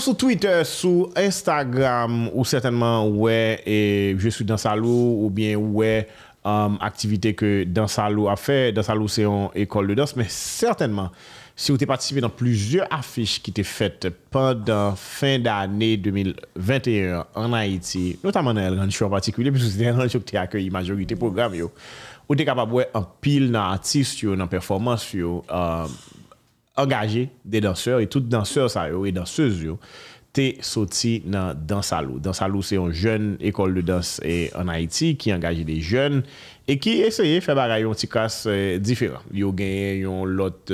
sou Twitter, sou Instagram ou certainman wè Je suis dansa l'eau ou bien wè um, aktivite ke Dansa l'eau a fè. Dansa l'eau se yon ekol de danse men certainman si ou te patisive nan plujer afiche ki te fète pandan fin d'anè 2021 an Haiti notaman nan yon chouan patikou yon chouan te akèy yon majorite program yo ou te kapab wè an pil nan artist yo nan performans yo um, yon angaje de danseur e tout danseur sa yo e danseuz yo, te soti nan Dansalou. Dansalou se yon jen ekol de dans en Haiti ki angaje de jen e ki eseye febara yon tikas diferan. Yo gen yon lot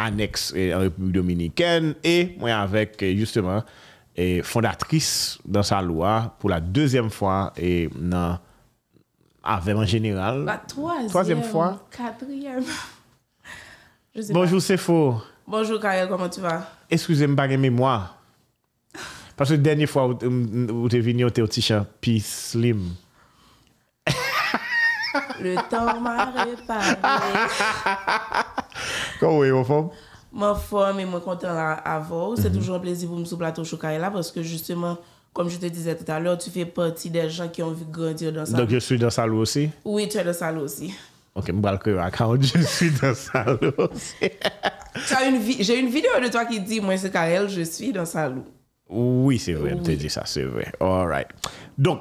aneks en Republi Dominiken e mwen avek euh, justeman euh, fondatris Dansalou pou la dezyem fwa e nan avèm an jeneral. Ba, tozyem fwa? Katryem fwa. Bonjour Sefo Bonjour Kael, koman tu va? Eskouze mba gemi mwa Pasou denye fwa ou te vini o te o tichan Pi Slim Le tan ma repane Kwa ou e mwen fom? Mwen fom e mwen kontan avon Se mhm. toujou mwen plezi pou msou plato chou Kael la Pasou ke justyman Kom je te dize tout alor Tu fe pati de jan ki an vi gandir dansa Donk yo sou dansa lou osi? Oui, tou yon dansa lou osi Ok, mbral kwe wak out, jen si dan salou. Jè yon videyo de to ki di, mwen se karel, jen si dan salou. Ouwi, se vwe, mte di sa, se vwe. Alright. Don,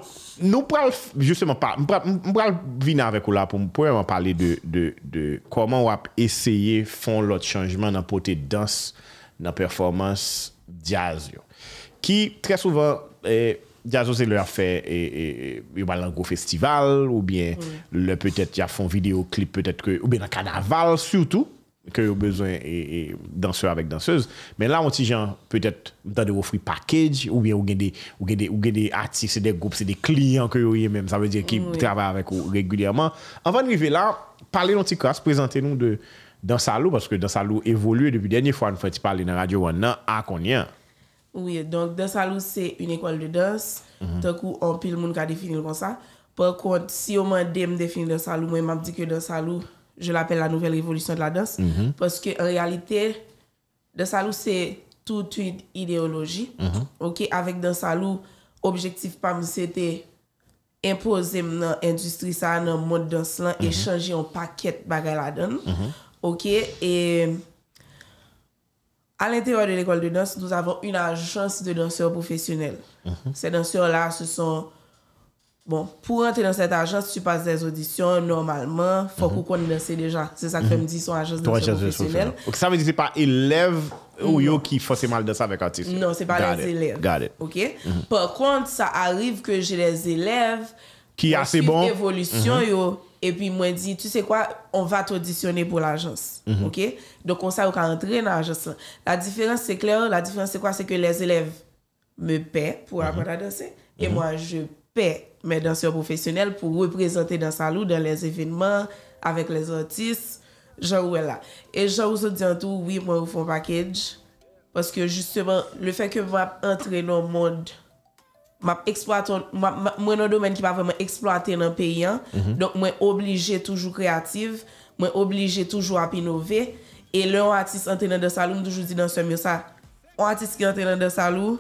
nou pral, jen se mwen pral, mbral vina avek ou la pou mpral mwen pral de koman wap esye fon lot chanjman nan pote dans nan performans jazz yo. Ki, tre souvan, e... Eh, Dja zo se lè a fè, e, e, e, yon ba lango festival, ou bien mm. lè peut-èt yon fon videoclip peut-èt, ou bien la kanaval, surtout, kè yon bezwen danseur avèk danseuse. Men la, mwen ti jan peut-èt, mwen tan de yon free package, ou bien yon gen de artiste, yon gen de groupe, yon gen de klien, kè yon yon yè mèm, sa vè diè ki mm, travè avèk ou régulèman. Anvan, nivè la, pale yon ti kras, prezante nou de Dansalou, paske Dansalou evolüe devè denye fwa, nifè ti pale nan Radio 1 nan, akon yon. Oui, donc Densalou c'est une école de danse, mhm. tout le coup, on peut le monde qui a défini comme ça. Par contre, si on m'a dit de définir Densalou, moi, je m'en dis que Densalou, je l'appelle la nouvelle révolution de la danse, mhm. parce qu'en réalité, Densalou c'est tout une idéologie, mhm. ok, avec Densalou, l'objectif, Pam, c'était imposer une industrie sa, une mode danse, et changer un paquet bagay la danse, ok, et... A l'interiore de l'école de danse, nous avons une agence de danseurs professionnels. Mhm. Ces danseurs-là, ce sont... Bon, pour rentrer dans cette agence, tu passes des auditions normalement. Faut mhm. qu'on y danse déjà. C'est ça qu'on dit, son agence de danseurs professionnels. Ok, ça veut dire que ce n'est pas élèves ou non. yo qui fassent mal danser avec artistes. Non, ce n'est pas les élèves. Ok. Mhm. Par contre, ça arrive que j'ai des élèves... Qui y a ses bons... E pi mwen di, tu se kwa, on va t'audisyonè pou l'ajans. Mhm. Ok? Donk on sa ou ka antre nan ajans la. La diférense se kler, la diférense se kwa se ke les élèves me pè pou akwata dansè. E mwen je pè mè dansè ou profesyonèl pou reprezentè nan salou, nan les evènements, avèk les artistes, genre ouè la. E genre ou se diantou, oui, mwen ou fon pakèdj. Paske justement, le fè ke mwen ap antre nan moun... Mwen an domen ki pa vemen eksploate nan peyan Donk mwen oblije toujou kreativ Mwen oblije toujou ap inove E le ou atis an tenen dan salou Mwen toujou di dan salou Ou atis ki an tenen dan salou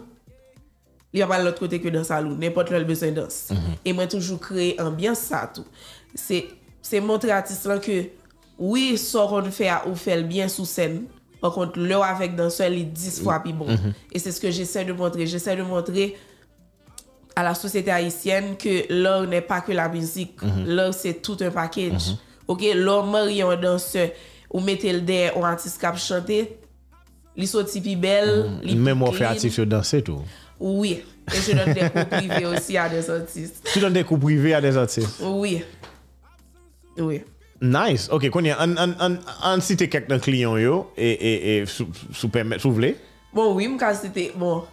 Li ap pale lout kote ke dan salou Nenpot loul besen dan salou E mwen toujou kreye ambyan sa Se montre atis lan ke Ou yi soron fe a ou fel Bien sou sen Par kont lou avek dan salou Li dis fwa pi bon E se se ke jesey de montre Jesey de montre la sosete Haitien ke lor ne pa ke la mizik. Mhm. Lor se tout un pakej. Mhm. Ok, lor mar yon danse ou metel de ou antis kap chante. Li soti pi bel. Memofe atif yo danse tou. Ouye. E se don de koup privé osi a des antis. Se don de koup privé a des antis. Ouye. Nice. Ok, konye, an an site kek nan kliyon yo e sou permette sou vle? Bon, ouye, mkansite, bon...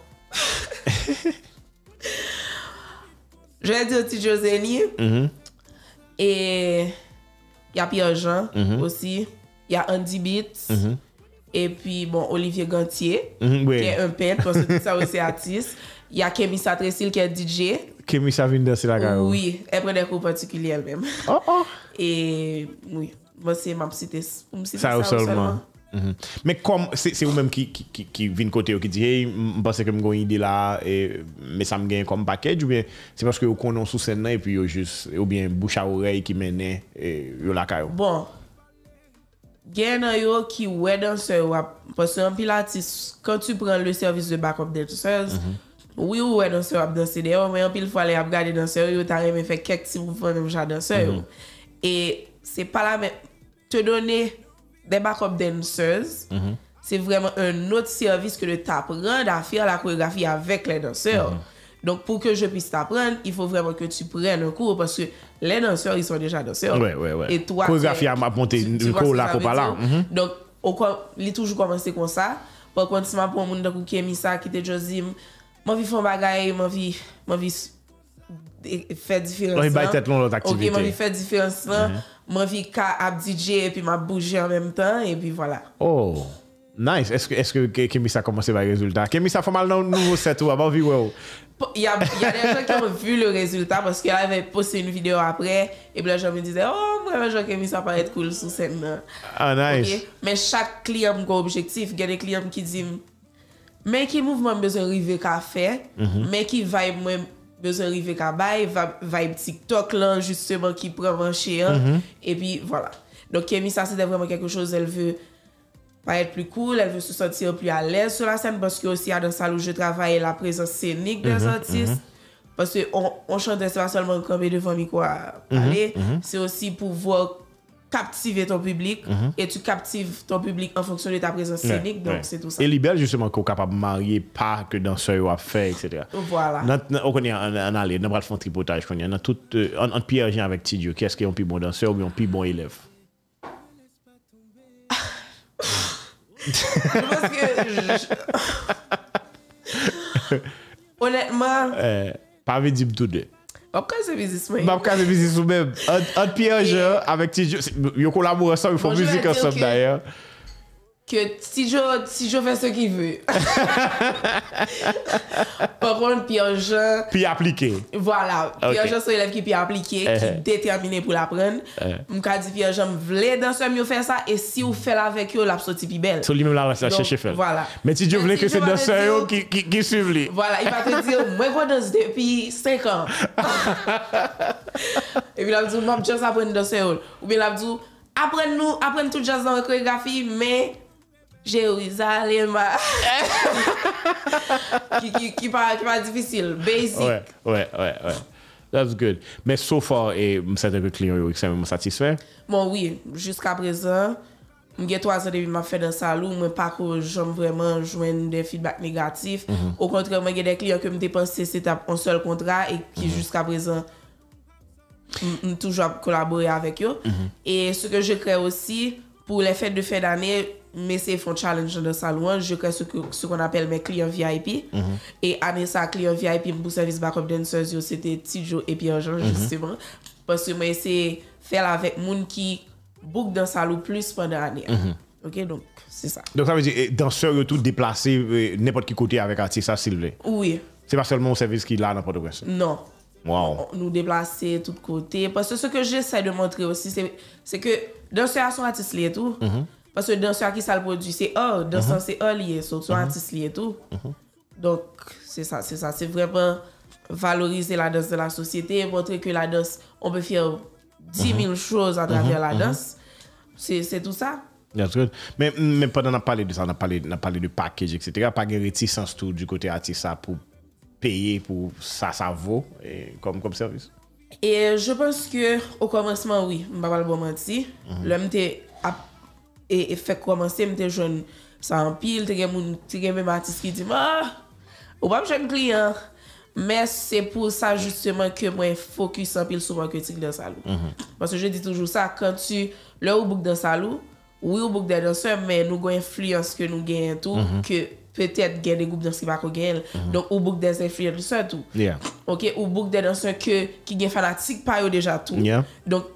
Jwen di oti jose ni, e, ya pi anjan osi, ya Andy Beats, mm-hmm. e pi bon Olivier Gantier, ki mm-hmm, e un pen pou se dit sa ou se atis. Ya Kemisa Tresil ki e DJ. Kemisa vin desi la ga ou? Oui, e prene kou patikuliyel mem. Oh oh! E, mwen se map sites, mwen sites sa ou solman. Mè kom, se ou mèm ki vin kote yo ki di hey, mpase kem gwen yi di la, mè sa m gen yon kom pakej, ou mè, se paske yo konon sou sen nan, epi yo jist, ou mè, boucha orey ki mènen, yo laka yo. Bon, gen nan yo ki wè dansè yo ap, posè anpil ati, kan tu pran le servis de backup de tout mhm. sez, wè ou wè dansè yo ap dansè de yo, mè anpil fwa le ap gade dansè yo, yo tarè mè fè kek si mou fwa nan boucha dansè yo. E, se pala mè, te donè, De bakop danseuse, mm-hmm. se vreman un not servis ke de tap rande a fir la koregrafi avek mm-hmm. le danseur. Donk pou ke je pise tap rande, i fwo vreman ke tu prenne kou paske le danseur yon son deja danseur. We, we, we. E to a fwek. Koregrafi a aponte yon kou la kopala. Donk, li toujou komanse kon sa. Pon konti seman pou moun da kou kemi sa, ki te jo zi, mou vi fwen bagaye, mou vi fwe difiransman. On yi bay tèt loun lout aktivite. Ok, mou vi fwe difiransman. Mwen vi ka ap DJ e pi mwen bouje an menm tan e pi wala. Oh, nice. Eske kemi sa komanse bay rezultat? Kemi sa fomal nou nou set ou? Aman vi wè ou? Ya dejan ki mwen vi le rezultat baske yon avè poste yon videyo apre e blanjwa mwen dize, oh, mwen mwen jwa kemi sa parèt koul sou sen nan. Ah, nice. Men chak kliyam kwa objektif, gen de kliyam ki di, men ki mouvman bezon rive ka fe, men ki vay mwen... Besan Rivek Abay, vibe TikTok lan, just seman ki preman cheyan, epi, wala. Donk Kemi, sa se den vreman kekou chos, el ve, pa et pli koul, el ve se santi an pli alez sou la sen, baske osi a den sal ou je travaye la prezans senik den zantis, baske on chante seman solman kame devan mi kwa pale, se osi pou vok kaptive ton publik mhm. et tu kaptive ton publik en fonksyon de ta prezons sénik, donc c'est tout ça. Et libel, justement, kou kapab marye pa ke danser ou afe, etc. On konye an ale, nan bral fon tripotaj, konye an tout, an pi ergen avèk tidyo, kè skè yon pi bon danser ou yon pi bon elef? Je pense que... Honnêtement... Eh, Parve di mtou de... Babka ze vizis mwen. Babka ze vizis ou mwen. An piyej, yon kon la mou resom, yon fon mouzik resom dayan. Ke si jo fè se ki vè. Po kon, pi yo jen... Pi aplike. Voilà. Pi yo jen se elef ki pi aplike, ki eh. determine pou l'apren. Eh. Mwen m'm ka di pi yo jen m'm vle dansen yo fè sa, e si ou fè la vek yo, l'ap soti pi bel. Sou li mèm la lanse la chèche fè. Voilà. Men ti di yo vle kè se dansen yo ki suiv li. Voilà. I pa te di yo, mwen kwa dansen depi 5 an. E bin ap di, mwen ap jaz apren dansen yo. Ou bin ap di, apren nou, apren tout jaz nan wè koregrafi, men... jè ou y zan lè ma... ki pa difisil, basic. Ouè, ouè, ouè, ouè. That's good. Mè sou fòr, msèt e bè kliyon yò wèk sè mè mè mè satisfè. Mò wè, jousk a prezant, mm-hmm. m gè 3 an debi ma fèd an salou, m mè pa kò jom vreman jwen de feedback negatif. Ou kontrè, m gè de kliyon ke m depansè sè tè an sol kontrat, e ki jousk a prezant, m toujwa kolaborè avèk yò. E sou kè jè kre osi, pou lè fèd de fèd anè, Mè se fòn chalènj an mhm. e de sal wè, jò kè sò kon apèl mè kli yon VIP. E anè sa kli yon VIP mbou servis bakop den sò zyò, se te ti djò epi an janj jistèman. Pòsè mè se fèl avèk moun ki bouk den sal wè plus pwè anè. Mhm. Ok, donk se sa. Donk sa vè di, eh, dan sò yon tout deplase, eh, nepot ki kote avèk ati sa sil vè. Ouye. Se pa solmon servis ki la nan poto gwen se. Non. Wow. Nou deplase tout kote. Pòsè se ke jè sè de montre osi, se ke dan sò yon ati se li et Pwese danse akisa l podji, se or. Danse anse mhm. or liye, souk sou mhm. anse liye tou. Mhm. Donk se sa, se sa. Se vremen valorize la danse de la sosyete, montre ke la danse on pe fye 10.000 chouz a draver la danse. Se tout sa. Men pendant nan pale de sa, nan pale de pakèj et cetera, pa gen re ti sanstou du kote ati sa pou peye pou sa sa vò, kom servis? E je pense ke ou konwesman wè, mbapal bon menti. Lèm te ap E, e fèk kwa manse mte joun sanpil, te gen mwen matis ki di man, ou pa mwen joun kliyan. Mè se pou sa justyman ke mwen fokus sanpil souman ke tik dansalou. Mwen mhm. se je di toujou sa, kan tu, lè ou bouk dansalou, ou ou bouk den dansan, mè nou gwen fluyans ke nou gen tout, ke mhm. pètèt gen de goup dans ki bako gen, mhm. don ou bouk den se fluyans tout. Ou bouk den dansan ke gen fanatik payo deja tout. Don ou bouk den dansan ke gen fanatik payo deja tout.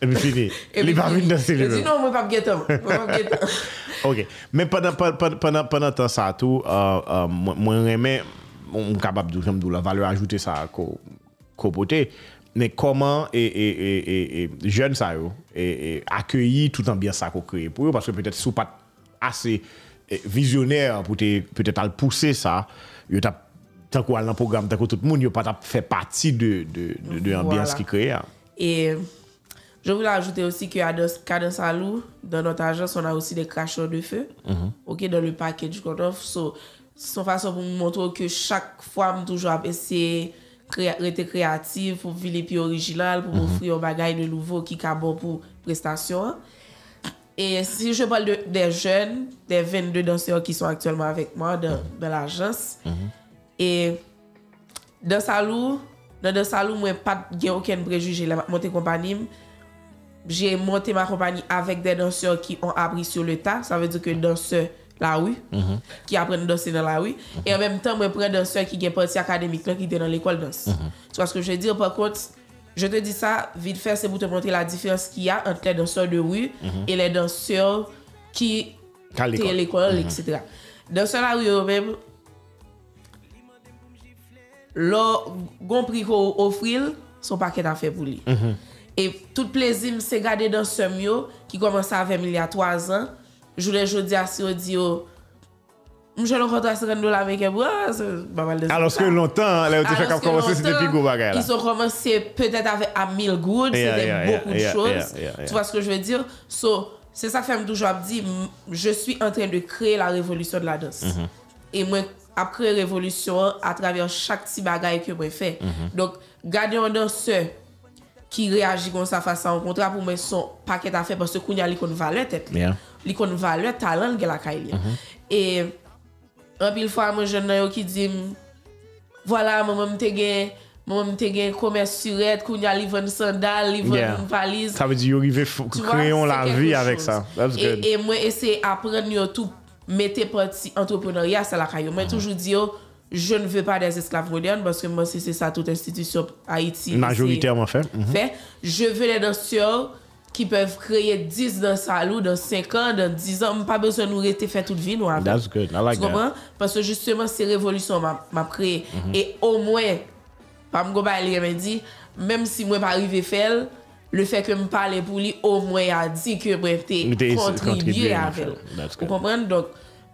Emi fini. Emi fini. Sinon mwen pa mget Sof. Ok. Men penantan sa tou, mwen reme, mwen kabap dou, mwen dou la vale ajoute sa ko pote. Ne koman, e jen sa yo, e akeyi tout ambiyans sa ko kreye. Pou yo, patso petit sou pat ase vizyoner, pote, petit al pousse sa, yo tap, tako al nan program, tako tout moun, yo patap fe pati de, de ambiyans ki kreye. E, e, Je voula ajoute osi ki a dos ka den salou Don not ajans, son a osi de krasho de fe Ok, don le pakej jkot of So, son fason pou mw mw mwotro ke chak fwa mw toujwa ap ese Ete kreativ pou vi le pi orijinal, pou mw mhm. ofri yo bagay de louvo ki ka bon pou prestasyon E si jepol de jen, mhm. mhm. de 22 dansiyon ki son aktuelman avèk mwa, de l'ajans E, den salou, nan den salou mwen pat gen oken prejujje, mwen te kompanim jè montè ma kompany avèk dè danseur ki an apri sou lè ta, sa vè di kè danseur la wè, ki apren danse mhm. nan la wè, e an mèm tan mè pren danseur ki gen parti akademik lè, ki dè nan l'ekol danse. Sò aske jè di, an pèrkont, jè te di sa, vit fè se mou te montè la difyans ki y a, an tè danseur de wè, e lè danseur ki tè l'ekol, et cetera. Danseur la wè yo mèm, lò gon prik ou ofril, son pa kè nan fè boulè. Mm-hmm. E tout plezim se gade dan semyo Ki komanse avem il ya 3 an Joule jodi asyo di yo Mjeno kontwa se kendo la meke Mwa, se mamal de seman Aloske lontan la yo te fèk ap komanse Se te pigou bagay la Aloske lontan, ki son komanse Petèt avem a 1000 goun Se te boku de chon Se sa fèm dou jop di Je sou enten de kre la revolusyon de la dans E mwen mm-hmm. ap kre revolusyon A travèm chak ti bagay ki mwen mm-hmm. fè Donk gade an dan se Se ki reagi kon sa fasa an kontra pou mwen son paket afe pwese koun ya likon valwet et le. Likon valwet talan gen lakay li. Mhm. E anpil fwa mwen jen nan yo ki di, voilà mwen mwen te gen, mwen mwen te gen komersi red, koun ya livon san dal, livon valiz. Ta ve di yo rive kreyon la vi avik sa. E mwen ese apren yo tou mette pati antroponeryas la lakay yo. Mwen toujou di yo, Je ne ve pa des esklave rodean, baske mwen se se sa tout institutio Haiti. Majoritèr mwen fe. Je ve de dosyò ki pèv kreye 10 dans salou, dans 5 ans, dans 10 ans, mwen pa besè nou rete fè tout vin ou avè. Sko mwen? Basse justyèman se revolusyon m ap kreye. E o mwen, pa mwen goba, elè mwen di, mèm si mwen pa rive fèl, le fè ke mwen pale pou li, o mwen a di ki mwen fè kontribuyè an fèl. Mwen kompren?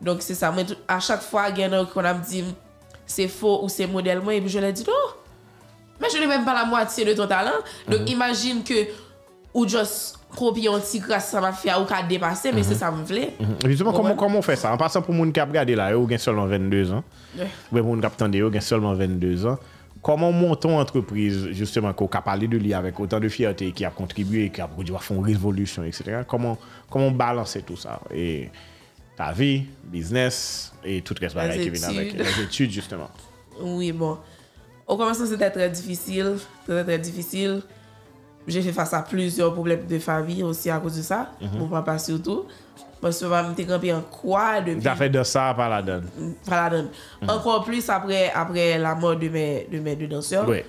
Donk se sa mwen, a chak fwa gen nou kon am di mwen, se fo ou se model mwen, epi je lè di nou. Mè, je lè mèm pa la mwati de ton talan. Donc, mhm. imagine ke ou just kopi yon tigras sa ma fia ou ka depase, mè se sa mwen vle. Evitement, koman fè sa? An pasan pou moun kap gade la, yo gen solman 22 an. Ou moun kap tande yo, gen solman 22 an. Koman moun ton entreprise, justement, ko ka pale de li avèk otan de fiatè ki ap kontribuye, ki ap kou diwa fon revolution, etc. Koman balanse tout sa? Et, ta vi, biznes, et tout reste pareil ki vin avèk. Les études, justement. Oui, bon. Au commencé, c'était très difficile. C'était très difficile. J'ai fait face à plusieurs problèmes de famille aussi à cause de ça. Mhm. Mon papa surtout. Monsi papa m'était grimpée en croix depuis. T'as fait de ça à Paladine. Paladine. Mhm. Encore plus après la mort de mes deux-dansions. Oui.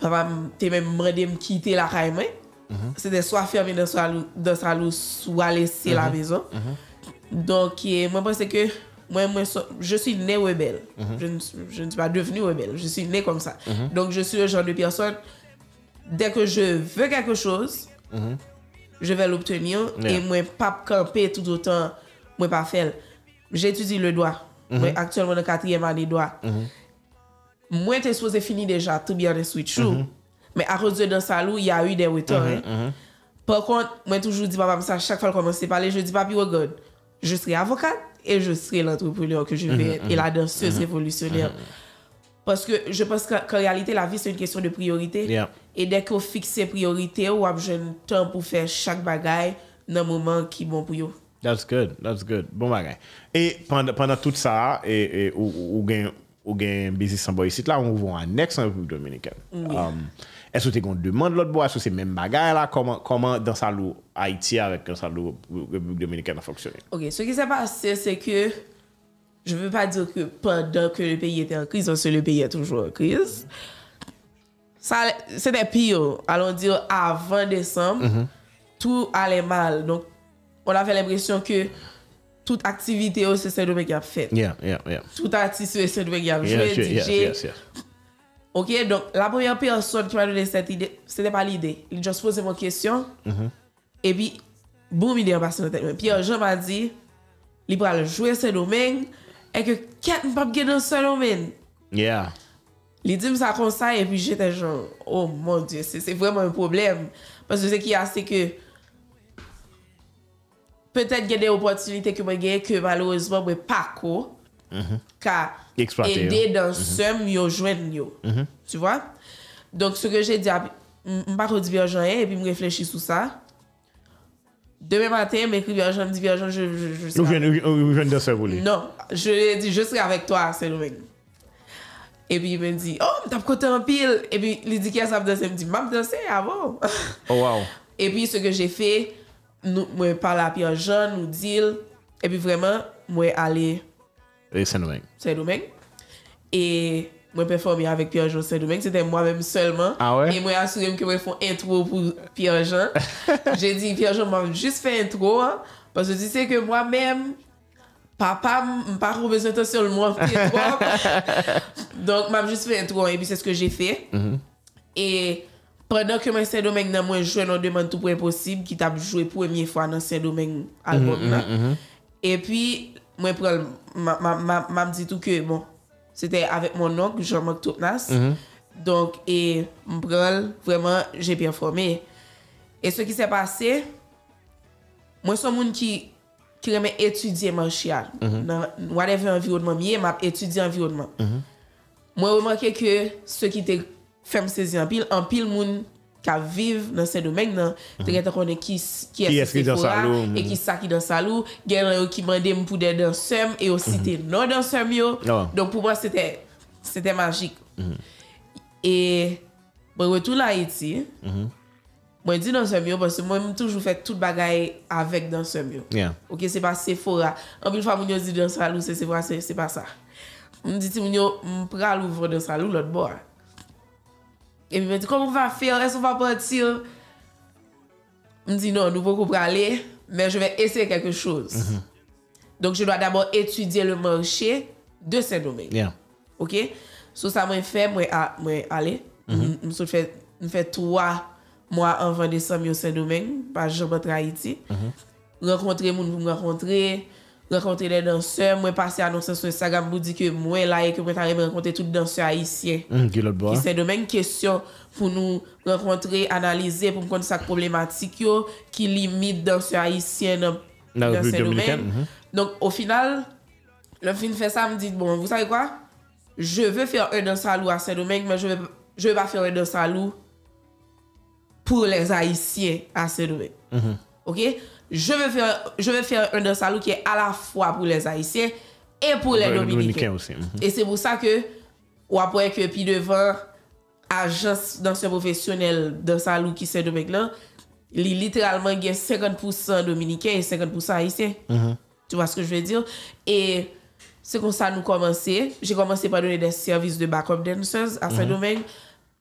Papa m'était même rendé me quitter la caille-mè. Mhm. C'était soit fermé dans sa louche ou à laisser la maison. Oui. Donk yè, mwen pense ke, mwen mwen son, je sou nè webel. Mhm. Je nsou, je nsou pa devenu webel. Je sou nè kom sa. Mhm. Donk je sou yon joun de person. Dèk ke je vè kakè chos, mhm. jè vè l'obtenyo. E mwen pap kampe tout o tan mwen pa fel. J'étudie le doa. Mwen aktuel mwen an katiyem an ni doa. Mwen te sou se fini deja, tout bi an de switchou. Mwen akos de dan salou, y a yu den wè ton. Po kont, mwen toujou di pap ap sa, chak fal koman se pale, jè di pap yon oh god. Je sre avokat, e je sre l'entrepreneur ke je ve, mm-hmm, e la mm-hmm, danseuse mm-hmm, revolisyonel. Paske, je paske, kan realite la vi, se yon kesyon de priorite, e dek yo fikse priorite, yo ap jen ton pou fe chak bagay, nan mouman ki bon pou yo. That's good, that's good, bon bagay. E, pandan tout sa, e, ou gen, ou gen bizis amboyisit la, ou mouvan aneks, ou mouman dominikel. Ou mouman, E sou te kon demande lot bo, e sou se men bagay la, koman dansa lou Haiti avèk dansa lou Dominikè nan foksyonè. Ok, sou ki se passe, se ke je vè pa diyo ke pandan ke le peyi etè an kriz, an se le peyi etè toujou an kriz, se te piyo, alon diyo avan désem, mm-hmm. tout alè mal, donc on avè l'impression ke tout aktivité ou se se nou mèk yap fèt. E yeah, yeah, yeah. Tout activité ou se se nou mèk yap fèt. Ok, donk la pwèyè pè yon son kwa yon lè sète ide, sète pa l'ide. Li jòs fòse mò kèsyon, e pi boum ide yon basè nò tèkmen. Pi yon jò mwa di, li pral jwè sè nò men, e ke ket mpap gè nan sè nò men. Yeah. Li di msa konsay, e pi jè tè jò, oh mon die, sè sè vwèm an poublem. Pas wè sè ki yase ke, pè tèt gè den opotunite ki mwen gè, ke malouzman mwen pa kò. Mhm. ka e de dan sem yo jwen mhm. yo. Mhm. Tu vwa? Donk se ke jè di ap, m patro di vyo jwen e, epi m reflechi sou sa. Deme maten, m ekri vyo jwen, di vyo jwen, ou jwen danse voli. Non, jè di, jè sre avèk to a seloumen. Epi m en di, oh, m tap kote an pil, epi li di kè sa ap danse, m di, m ap danse, avò. Epi se ke jè fe, m wè pala ap yon jen, m wè dil, epi vreman, m wè alè, E Saint-Domingue. Saint-Domingue. E mwen performe avèk Piyanjon Saint-Domingue. Sète ah mwen mèm sèlman. A wè? E mwen asurèm ke mwen fon intro pou Piyanjon. Jè di Piyanjon mwen jist fè intro. Pas wè se disè ke mwen mèm papa mpa roube sèlman fè intro. Donk mwen mwen jist fè intro. E pi sè sè kè jè fè. E prenèk ke mwen Saint-Domingue nan mwen jwè nan deman tout pouè posib ki tap jwè pouè mwen fwa nan Saint-Domingue mm-hmm, album la. E pi... Mwen pral, mam ditou ke bon. Sete avek mon onk, jomak tout nas. Mhm. Donk, e mpral, vreman, jep informe. E se ki se pase, mwen son moun ki reme etudye man chia. Mhm. Nan wadeve envirounman miye, map etudye envirounman. Mhm. Mwen remake ke se ki te fem sezi anpil, anpil moun... Ka vive nan se domen nan, mhm. te gen ta konen ki eskri dansa lou, e ki mhm. sa ki dansa lou, gen nan yo ki mande mpoude dansa lou, e yo site mhm. nan dansa lou yo, donk pou mwen sete, sete magik. E, mwen wè tou la eti, mwen di dansa lou yo, pwese mwen mwen toujou fè tout bagay avek dansa lou yo. Ok, se pa sephora, anpil fwa mwen yo zi dansa lou, se sephora se, se pa sa. Mwen diti mwen yo, mwen pral ouvre dansa lou lot bo a. E mi mwen di, komon va fe, an res ou va pwantir? Mwen di, non, nou pou koupra ale, men je ven esey kakè chouz. Donk, je lwa d'amon etudye le manche de Saint-Domingue. Ok? Sou sa mwen fe, mwen ale. Mwen fè 3 mwen avan de Saint-Domingue, pa jomotra iti. Mhm. Rekontre moun pou mwen rekontre. Rekonte den danseur, mwen pase anonsen sou Instagram, mwen di ke mwen la e ke mwen tari mwen rekonte tout danseur Haitien. Ki se domen kestyon pou nou renkontre, analize pou mwen konti sak problematik yo ki limite danseur Haitien nan se domen. Mhm. Donc au final, l'enfant fè sa mwen di, bon, vous savez quoi? Je veux faire un danseur lou à se domen, mais je ne veux pas faire un danseur lou pour les Haitien à se domen. Mhm. Ok? Je ve fè un dansalou ki e a la fwa pou les Haitien E pou les Dominikien mm-hmm. ou se E se pou sa ke Ou apwe ke pi devan Ajans dansalou profesyonel dansalou ki se domèk la Li literalman gen 50% Dominikien Et 50% Haitien mm-hmm. Tu va se ke je ve dire E se kon sa nou komanse Je komanse pa donè des servis de backup dancers A se domèk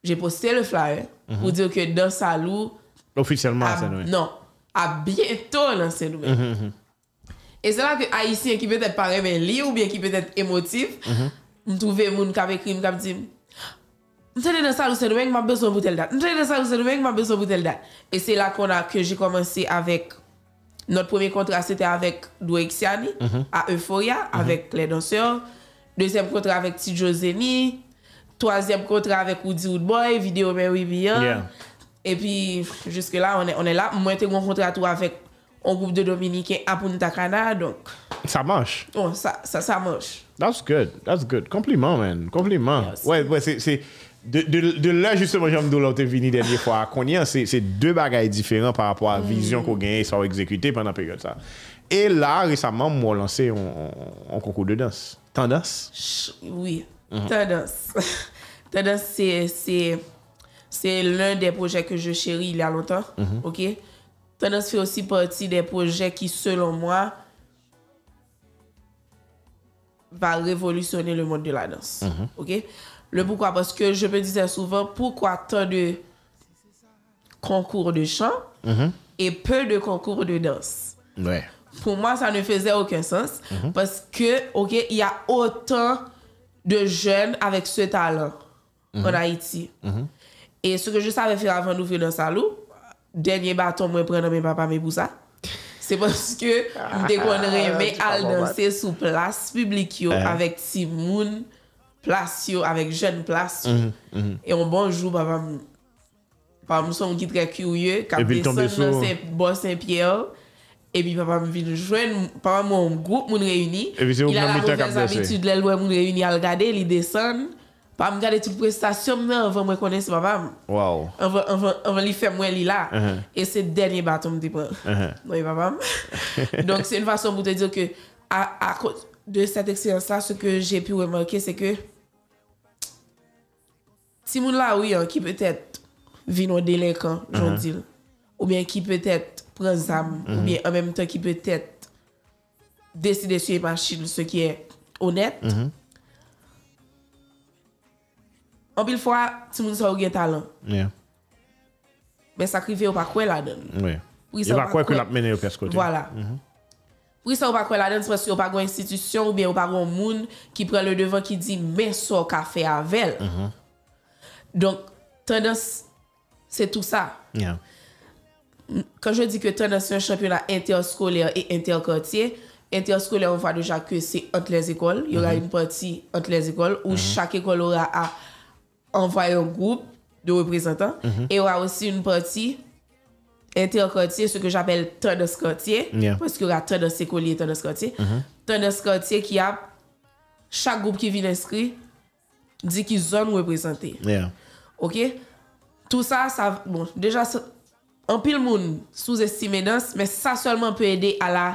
Je postè le flyer Ou diyo ke dansalou Non Mm-hmm, mm-hmm. Mm-hmm. A bienton lansen nou men. E se la ke Aisyen ki pwede parè men li ou bie ki pwede emotif, mtouve moun kavekri mkap di, mtoule nan san rousen nou men ki man beson boutel dat. Mtoule nan san rousen nou men ki man beson boutel dat. E se la ke jè komanse avèk, not pweme kontra se te avèk Dweyksiani, a Euphoria, avèk Lennon Sion, dweseb kontra avèk Tidjo Zeni, twazyeb kontra avèk Udi Woodboy, video Mary B. Young, E pi, juske la, on e la Mwen te mwen kontra tou avèk On koup de dominikè, apounou takana Sa manche bon, That's good, that's good Kompliment, man, kompliment De la, juste mwen jom dou lante Vini denye fwa, konye an Se de bagay diferent par apò a vizyon Kou genye, sa ou ekzekute pwèndan peyote sa E la, resaman, mwen lanse On koukou de dans Tandans? Oui, mm-hmm. tandans Tandans, se se C'est l'un des projets que je chérie il y a longtemps, mhm. ok? Ta danse fait aussi partie des projets qui selon moi va révolutionner le monde de la danse, mhm. ok? Le pourquoi, parce que je me disais souvent pourquoi tant de concours de chant mhm. et peu de concours de danse? Ouais. Pour moi, ça ne faisait aucun sens parce que, ok, il y a autant de jeunes avec ce talent en Haïti. Mm-hmm. E sou ke je savè fè avan nou fè nan salou, denye baton mwen pren nan mwen papa mwen pou sa. Se pwoske mwen dekwen rey mwen ah, al nan bon se sou plas publik yo eh. avèk si moun plas yo, avèk jen plas yo. Mhm, mhm. E mwen bonjou papa mwen, papa mwen son git rekyou yo, kap deson nan se bo St. Pierre. E pi papa mwen vin jwen, papa mwen mwen goup mwen reyuni. E pi se mwen mwen mwen te kap deson. Il a la mwen mwen reyuni, al gade li deson. pa m gade tout prestasyon, men an van m rekonen se babam. An van li fè mwen li la, e se denye baton m dipe. Mwen e babam. Donk se yon vason m wou te diyo ke, a kote de set eksperyans la, se ke jè pi wè merke, se ke si moun la ou yon ki pwetèt vin wè delenkan, joun dil, ou bien ki pwetèt prez am, ou bien an menm tan ki pwetèt desi desi yon manchil, se ki è onèt, Anpil fwa, ti moun sa ou gen talan. Yeah. Ben sa krive mm-hmm. ou pa kwen la den. Oui. Yon pa kwen kwen ap mene ou peskote. Voilà. Pou yon sa ou pa kwen la den, se mwen se ou pa gwen institisyon, ou ben ou pa gwen moun ki pren le devan ki di mè so kafe a vel. Donk, Tundas, se tout sa. Yeah. Kon jè di ke Tundas fè un champion la inter-skoler e inter-kortier, inter-skoler ou va deja ke se ant les ekol, yon a yon parti ant les ekol, ou chak ekol ora a envoye un groupe de reprezentant e ou a osi un parti interkortier, se ke j apel Torneskortier, paske ou a Torneskortier Torneskortier Torneskortier ki ap chak groupe ki vin inskri di ki zon reprezenter ok, tout sa sa bon, deja, an pil moun sous estime dans, men sa solman pou edi a la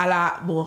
a la, bon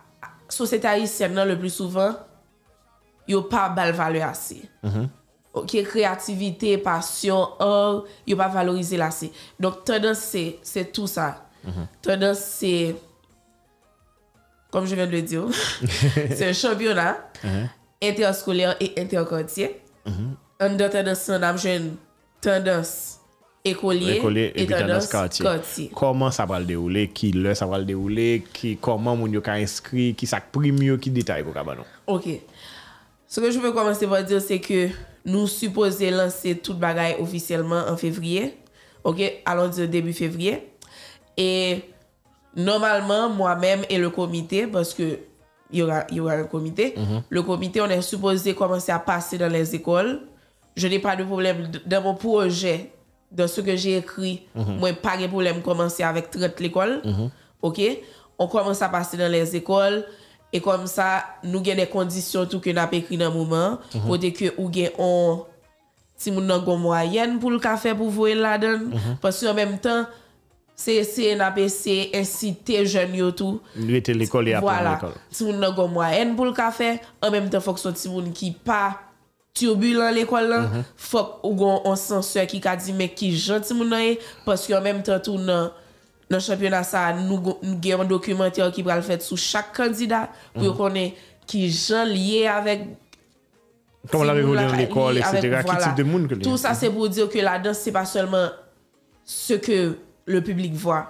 Sosyete non, mhm. mhm. mhm. a yi sèm nan le pli souvan, yon pa balvalye ase. Kreativite, pasyon, or, yon pa valorize la se. Donk Tendos se, se tout sa. Tendos se, kom jen ven de diyo, se chanpyonan. Ente yon skoulyan e ente yon kontye. Ondo Tendos nan amjwen, Tendos... Ekolye, etados, kati. Koman sa pral de oule, ki le sa pral de oule, ki koman moun yo ka inskri, ki sa primi yo ki detay pou kabanon? Ok. Se ke jwè jwè komanse va dir se ke nou suppose lanse tout bagay ofisyeleman an fevriye. Ok, alon di an debi fevriye. E normalman, mwa menm e le komite, baske yon an komite. Le komite, mhm. on en suppose komanse a pase dan les ekol. Je ne pa de probleme. Dan mwen proje... Don sou ke jè ekri, mwen pa gen problem komansi avèk 30 l'ekol. On koman sa pasi nan lèz ekol, e kom sa nou gen de kondisyon tou ke na pekri nan mouman, pou de ke ou gen mhm. on timoun nan gomwa yen pou l'kafe pou vwe laden. Pwa si an mèm tan, seye seye na pe seye, en si te jen yo tou. Lui te l'ekol e apen l'ekol. Timoun nan gomwa yen pou l'kafe, an mèm tan fòk son timoun ki pa... Tu obi lan l'ekol lan, fok ou gon an sansoy ki ka di mek ki janti moun nan e. Paske an menm tentou nan championa sa, nou gen yon dokumente yon ki pral fèt sou chak kandida. Pou yo mhm. konen ki jant liye avèk. Koman la regole an l'ekol, etsè de la, ki tip de moun konen yon? Tout sa se pou diyo ki la dans se pa sèlman se ke le publik vwa.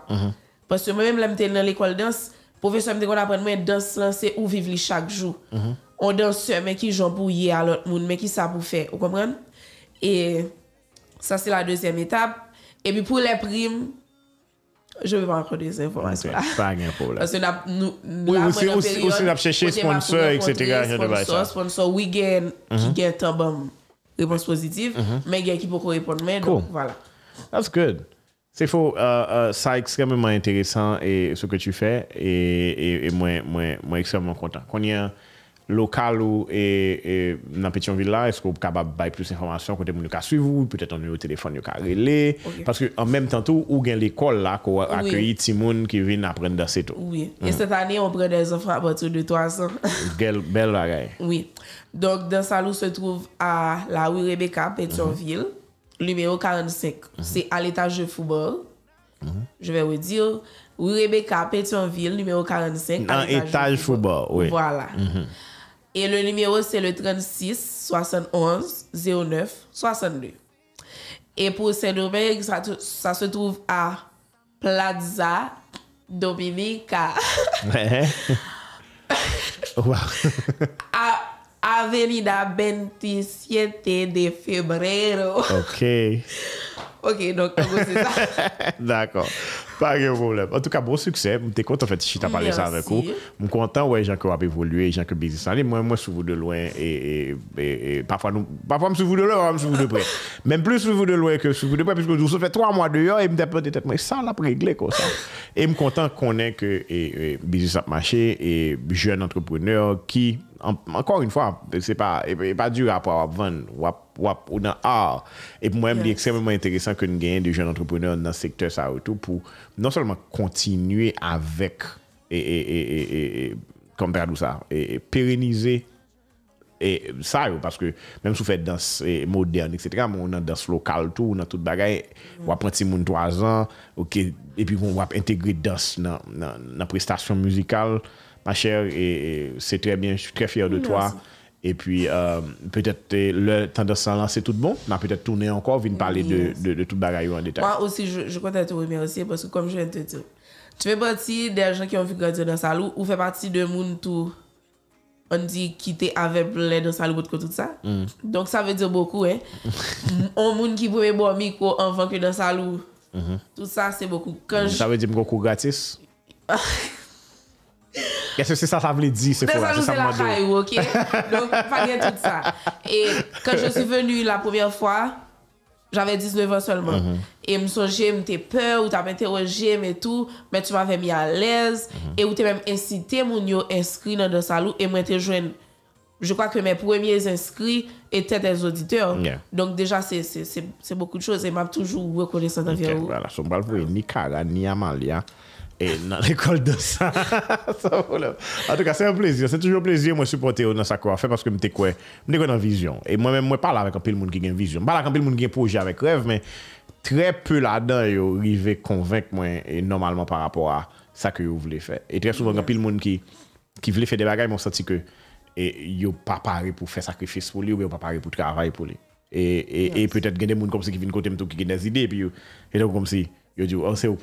Paske mè menm lèm ten nan l'ekol dans, pou fè se mè ten kon apèn mwen dans lan se ou viv li chak joun. Mhm. On dan se men ki jan pou ye alot moun, men ki sa pou fe, ou komran? E, sa se la deuxième étape. E pi pou le prime, je ve van kode zin pou. Mwen se, pa gen pou la. Ou se nap chèche sponsor, et cetera, et cetera. Sponsor, we gen, ki mhm. gen tanbam bon repons pozitif, men mhm. gen ki poko repons men, donc, voilà. That's good. Se fo, sa euh, euh, ekstremement intéressant e sou ke tu fè, e mwen ekstremement kontan. Konye a, lokal ou e, e nan Petionville la, eskou kabab bay plus informasyon kontè moun yon ka suyvou, petè ton yon telefon yon ka rele, paske an menm tentou ou gen l'ikol la kwa akye yi timoun ki vin apren dan setou. Oui, et set anè yon pren den zofra apotou 2-3 san. Bel la gaye. Mm-hmm. Mm-hmm. Mm-hmm. Oui. Donk dan salou se trouv a la Ouirebeka Petionville, lumeo 45. Se al etaje fubor. Je ve wè dir, Ouirebeka Petionville, lumeo 45, al etaje fubor. Voilà. Mm-hmm. Et le numéro c'est le 36 71 09 62 Et pour Saint-Domingue Ça se trouve à Plaza Dominica Wow A veni Da 27 De february Ok D'accord En tout ka, bon suksè. Mwen te kontan fè ti chita palè sa vè kou. Mwen kontan, wè, jankan wap evolwè, jankan bizis anè. Mwen souvou de lwen, e, e, e, e, pafwa nou, pafwa m souvou de lwen, wè, m souvou de prè. Mèm plus souvou de lwen ke souvou de prè, piskou nou soufè 3 mwa de yon, e m depote tèt mwen, sa la pregle, kon sa. E m kontan konè ke, e, e, bizis apmachè, e, jeun antrepreneur ki... Ankor yon fwa, e pa dur apwa wap van, wap ou nan ar. E pou mwen mdi eksememe mwen interesant kon genye de jen entreprener nan sektèr sa ou tou pou non solman kontinye avèk e kompradou sa, e perenize e sa ou, paske mèm sou fè dans modern, etc. mwen nan dans lokal tou, nan tout bagay, wap an ti moun toazan, epi mwen wap integre dans nan prestasyon musikal. Ma chère, c'est très bien. Je suis très fière de toi. Et puis, euh, peut-être, le temps de s'en lancer tout bon. On a peut-être tourné encore. Viens parler de tout le bagayou en détail. Moi aussi, je compte être remerciée. Parce que comme je l'ai entendu, tu fais partie des gens qui ont vu Gaudien dans sa loue ou fais partie de monde qui a été avec lui dans sa loue. Mm. Donc, ça veut dire beaucoup. Un monde qui pouvait boir mi, un enfant qui est dans sa loue. Mm-hmm. Tout ça, c'est beaucoup. Ça veut dire beaucoup gratis? E se se sa sa vle di se fow la, se sa mwad yo. Desalou se la chay ou, ok? Nou, fanyen tout sa. E, kwen jose venu la poumyen fwa, jave 19 an solman, e msonje mte pew, ou ta mwente ojeme etou, men tu mwave mi alèz, e ou te mèm ensite moun yo inskri nan desalou, e mwente jwen, je kwa ke mwen poumyen inskri, etè den zoditeur. Donk deja se, se, se, se, se mwakou chose, se mwap toujou wèkone sa nan vya ou. Ok, wèla, son bal vwe, ni kaga, ni yaman li E nan l'ekol de sa. En tout ka, se yon plezyon. Se yon plezyon mwen supporte yo nan sa kwa. Fè mwen te kwen nan vizyon. E mwen mwen mwen pala vek an pil moun ki gen vizyon. Mwen pala ke an pil moun ki gen proje avèk rev. Men, tre pèl adan yo rive konvèk mwen normalman par rapport a sa ki yo vle fè. E tre pèl mwen an pil moun ki vle fè de bagay mwen santi ke yo pa pare oh, pou fè sakrifis pou li ou yo pa pare pou tra avay pou li. E peutèt gen de moun komse ki vin kote mtou ki gen de zide. Et an komse yo di yo, an se yo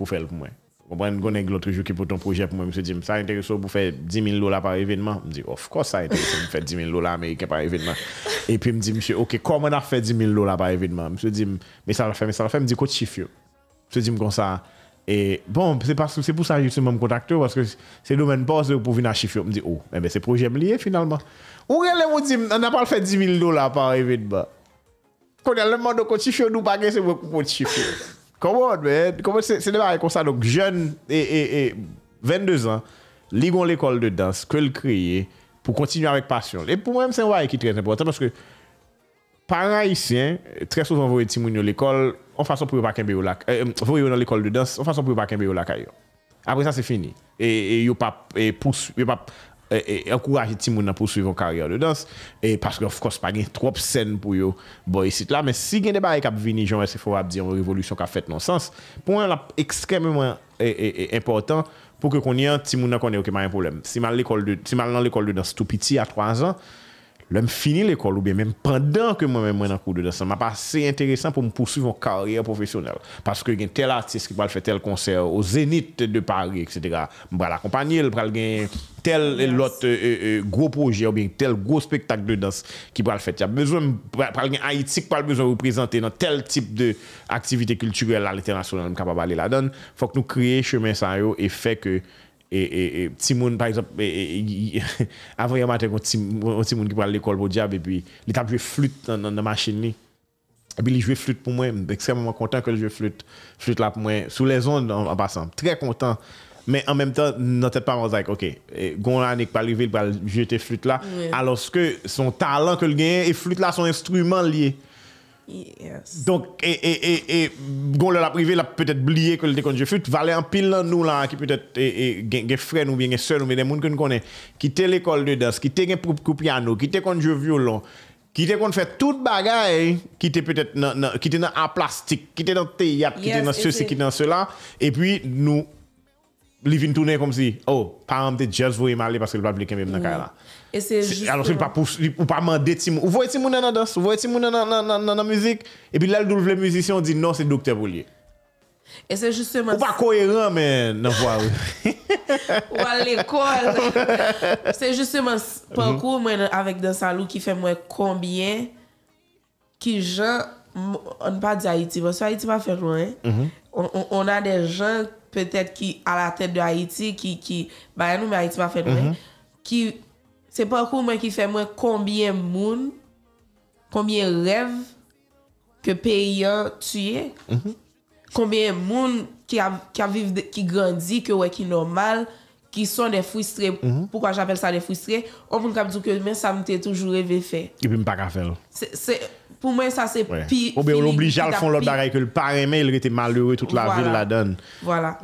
Mwen pren gwenen glotri jou ki pou ton proje pou mwen, msè di m, sa yon teke sou pou fè 10.000 lola par evidman? Mwen di, of course sa yon teke sou pou fè 10.000 lola Amerike par evidman. E pi m di msè, ok, kon mwen a fè 10.000 lola par evidman? Msè di m, mè sa la fè, mè sa la fè, mwen di, kot chifyo? Msè di m konsa, e bon, se pou sa joutou mwen kontakte ou, se nou men pos pou vin a chifyo, mwen di, oh, mwen bè se proje m liye finalman. Ou gè lè m wou di m, an apal fè 10.000 lola par evidman? Konè lè Come on, man, come on, se demare kon sa, donk, jen, e, e, e, 22 an, ligon l'ekol de euh, euh, dans, ke l'kriye, pou kontinu avèk pasyon, e pou mèm se mwae ki trez mèm, pou mèm se mwae ki trez mèm, paran haisyen, trez souvan vou etimou nou l'ekol, ou fason pou yon l'ekol de dans, ou fason pou yon l'ekol de dans, ou fason pou yon l'ekol de dans, ou fason pou yon e akouraje ti mounan pou suivon karyer de dans e paske ofkos pa gen trop sen pou yo boy sit la men si gen debare kap vini joun e se fawab di an revolusyon ka fet nan sens pou an la ekstremement e important pou ke konye ti mounan konye ouke mayen poulem si mal nan l'ekol de dans tout piti a 3 an lèm fini l'ekol ou bè mèm pandan ke mèm mèm mè nan kou de dansan, m'a pas sey enteresan pou m'pousiv an karyè profesyonel. Paske gen tel artiste ki pal fè tel konser ou zenit de Paris, etc. M'bra l'akompanyel, pral gen tel lot gro proje ou bèm tel gro spektak de dans ki pral fè. Y a bezon, pral gen haïtik pral bezon reprezenten nan tel tip de aktivite kulturel al international m'kapa balè la don. Fòk nou kreye chèmen san yo e fè ke... E, e, e timoun par exemple e, Avoye maten kon timoun ki pral l'ekol Bo diyab e pi li tap jwe flut Nan nan nan manchen li E pi li jwe flut pou mwen Mwen ekstrem mwen kontan ke li jwe flut Flut la pou mwen sou le zon Trè kontan Men an menm tan nan tèp par an zayk Ok, goun la ni kpalivil pral jwete flut la Aloske son talan ke li genyen E flut la son instrument liye Yes. Donk, e, e, e, e, goun lè la privè lè, pètè blie kòl de konjè füt, valè an pil lè nou lè, ki pètè, e, e, e, gen frè nou, gen gen sè nou, menè moun kon konè, ki tè l'ekol nou das, ki tè gen proup koupi an nou, ki tè konjè vyo lò, ki tè kon fè tout bagay, ki tè pètè nan, nan, nan, ki tè nan an plastik, ki tè nan teyat, ki tè nan sè, ki tè nan sè la, e pwi nou, y���en genv tis an ma li tan se tan jerem an pou pen a ap Soldati an sénme konpe.. ou pan mi yen si myenpit ante kanw why ti mjen manifik epi lanproductivny kont какаяaran nan nan pienpenli e se j Mortalite ou pan kouanen non, ou pan kouanen ou an al ekole e gen, pou paso pou vèn lentan fèmmwen kom bilateral mwen par lihat si bachelor fèmwen kom seviper pe tèt ki a la tèt dè Haiti ki ki bayan ou mè Haiti mè a fèd mè, mhm. ki se pèkou mè ki fè mè kombien moun, kombien rev, ke peye tuye, kombien moun ki aviv, ki grandit, ki wè ki normal, ki son mhm. de fwistre, poukwa j apel sa de fwistre, ou mè kapdou ke mè sa mè te toujou revè fè. Ki pè mè pa ka fè lò. Se, se... Pou mwen sa se pi... Obe, l'oblija l'fon l'ot baray ke l'pare men, il rete malure tout la vil la don. Voilà.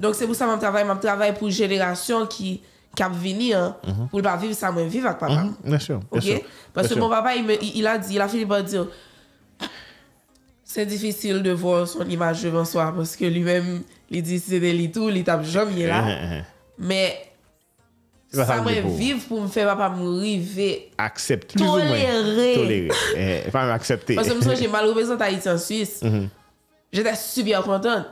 Donc, se pou sa mam travay, mam travay pou jeneration ki kap vini, mhm. pou l'ba viv sa mwen viv ak papa. Mwen sure, mwen sure. Pwese mwen papa, il a fili pa di, se difisil de vwa son imaj de monswa, pwese ke li men li diside li tou, li tap jomi la. Eh, eh, eh. Mwen... Sa mwen viv pou mwen fè papa mwen rive, tolere. Fè pa mwen aksepte. Mwen se mwen se jen mal reprezent a iti an Suisse, mm-hmm. jen te subi apontante.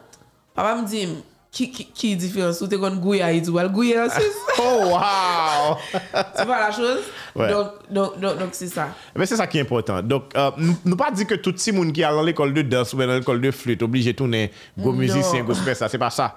Papa mwen di, ki di fè an Suisse, ou te kon gouye a iti ou al gouye an Suisse? Oh, wow! Se pa la chose, donk se sa. Epe se sa ki important. Donk euh, nou pa di ke tout si moun ki alan l'ekol de dans ou alan l'ekol de flûte, oblige tout nen non. gomuzi, singospe, se pa sa.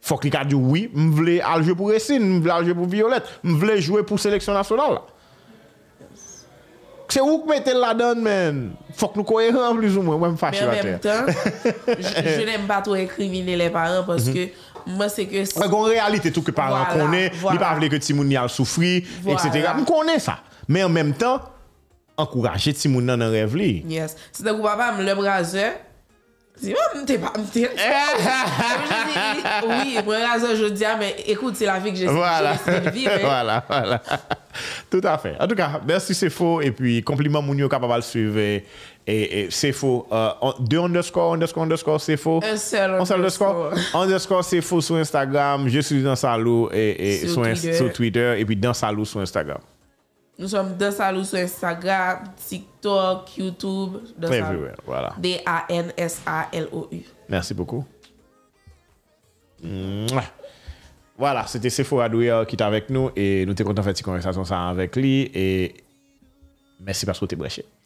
Fok li ka di oui, m vle alje pou Resine, m vle alje pou Violette, m vle joue pou Seleksyon Nationale. Kse ou k mette la don men, fok nou koye ran blizou mwen, wè m fache la ten. Mè mèm tan, je nèm pa tou ekrimine lè paran, porske m wè seke si... M wè kon realite tout ke paran konè, li pa vle ke ti moun nye al soufri, etc. M konè sa, mè mèm tan, ankouraje ti moun nan an rev li. Yes, se te kou papa m lèm razè... Si oh, mwen te pa, mwen te pa. Eh, eh, eh, oui, mwen la zo, jou diya, ah, men, ekout, se la fi ke jese, jese se vivi, men. Voilà, voilà. Tout a fait. En tout cas, merci, se fo, et puis, kompliment mouni, yo kapabal suive, et se fo, de underscore, underscore, underscore, se fo. Un seul underscore. Un seul underscore, se fo, sou Instagram, je suis dans sa lou, sou Twitter, et puis dans sa lou, sou Instagram. Nou som Dansalou sou Instagram, TikTok, YouTube. Dansalou. D-A-N-S-A-L-O-U. Mersi poukou. Wala, se te sefo adouye ki ta vek nou, nou te kontan fe ti konversasyon sa vek li. Mersi pas pou te breche.